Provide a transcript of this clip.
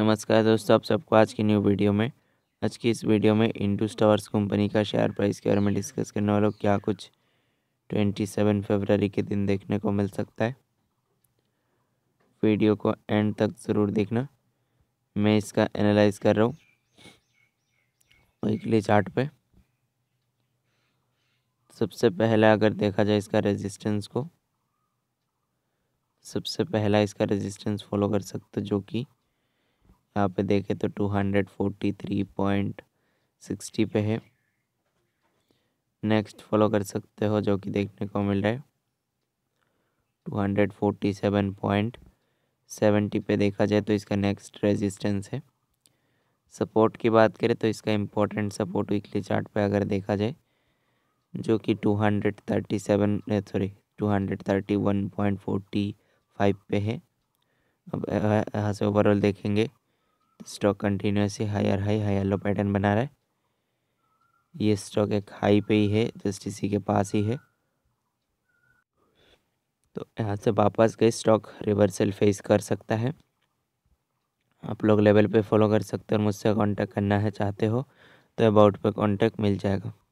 नमस्कार दोस्तों आप सबको आज की न्यू वीडियो में आज की इस वीडियो में इंडू स्टावर्स कंपनी का शेयर प्राइस के बारे में डिस्कस करने वालों क्या कुछ 27 फरवरी के दिन देखने को मिल सकता है वीडियो को एंड तक ज़रूर देखना मैं इसका एनालाइज कर रहा हूँ वीकली चार्ट पे सबसे पहला अगर देखा जाए इसका रेजिस्टेंस को सबसे पहला इसका रेजिस्टेंस फॉलो कर सकते जो कि यहाँ पे देखें तो two hundred forty three point sixty पे है नेक्स्ट फॉलो कर सकते हो जो कि देखने को मिल रहा है two hundred forty seven point seventy पे देखा जाए तो इसका नेक्स्ट रेजिस्टेंस है सपोर्ट की बात करें तो इसका इम्पोर्टेंट सपोर्ट वीकली चार्ट पे अगर देखा जाए जो कि two hundred thirty seven sorry two hundred thirty one point forty five पे है अब यहाँ से ओवरऑल देखेंगे stock continuously higher high higher low pattern बना रहा है ये स्टॉक एक हाई पे ही है जस्ट इसी के पास ही है तो यहाँ से वापस गए स्टॉक रिवर्सल फेस कर सकता है आप लोग लेवल पे फॉलो कर सकते हो और मुझसे कांटेक्ट करना है चाहते हो तो अबाउट पे कांटेक्ट मिल जाएगा